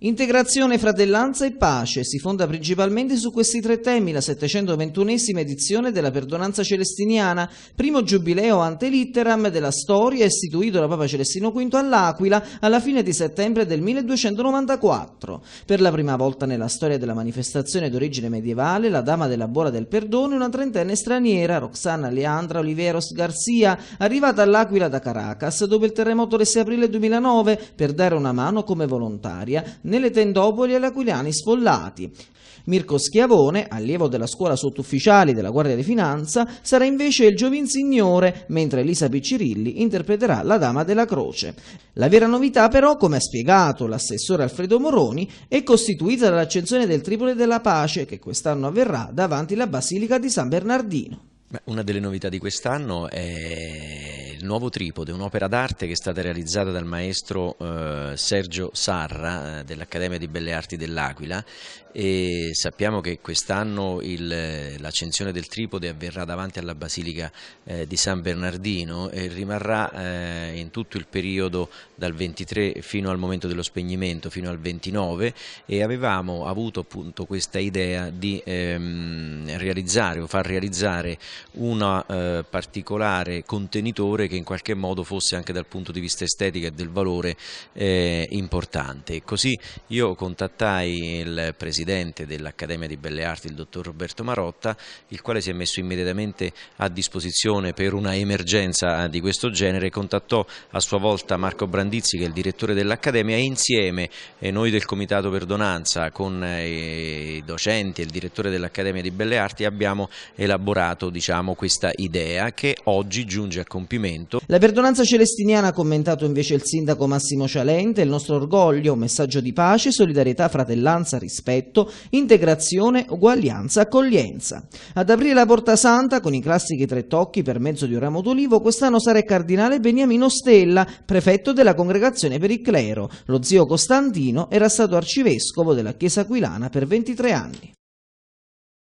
Integrazione, fratellanza e pace si fonda principalmente su questi tre temi la 721esima edizione della Perdonanza Celestiniana, primo giubileo ante litteram della storia istituito da Papa Celestino V all'Aquila alla fine di settembre del 1294. Per la prima volta nella storia della manifestazione d'origine medievale, la dama della bola del Perdono è una trentenne straniera, Roxana Leandra Oliveros Garcia, arrivata all'Aquila da Caracas dopo il terremoto del 6 aprile 2009 per dare una mano come volontaria nelle tendopoli e l'aquiliani sfollati. Mirko Schiavone, allievo della scuola sottufficiali della Guardia di Finanza, sarà invece il Giovin Signore, mentre Elisa Piccirilli interpreterà la Dama della Croce. La vera novità però, come ha spiegato l'assessore Alfredo Moroni, è costituita dall'accensione del Tripoli della Pace che quest'anno avverrà davanti la Basilica di San Bernardino. Una delle novità di quest'anno è nuovo tripode, un'opera d'arte che è stata realizzata dal maestro eh, Sergio Sarra eh, dell'Accademia di Belle Arti dell'Aquila e sappiamo che quest'anno eh, l'accensione del tripode avverrà davanti alla Basilica eh, di San Bernardino e rimarrà eh, in tutto il periodo dal 23 fino al momento dello spegnimento, fino al 29 e avevamo avuto appunto questa idea di ehm, realizzare o far realizzare una eh, particolare contenitore che in qualche modo fosse anche dal punto di vista estetico e del valore eh, importante. Così io contattai il presidente dell'Accademia di Belle Arti, il dottor Roberto Marotta, il quale si è messo immediatamente a disposizione per una emergenza ah, di questo genere, contattò a sua volta Marco Brandizzi che è il direttore dell'Accademia e insieme eh, noi del Comitato Perdonanza con eh, i docenti e il direttore dell'Accademia di Belle Arti abbiamo elaborato diciamo, questa idea che oggi giunge a compimento Parlamento. La perdonanza celestiniana ha commentato invece il sindaco Massimo Cialente, il nostro orgoglio, un messaggio di pace, solidarietà, fratellanza, rispetto, integrazione, uguaglianza, accoglienza. Ad aprire la Porta Santa con i classici tre tocchi per mezzo di un ramo d'olivo, quest'anno sarà il cardinale Beniamino Stella, prefetto della congregazione per il clero. Lo zio Costantino era stato arcivescovo della Chiesa Aquilana per 23 anni.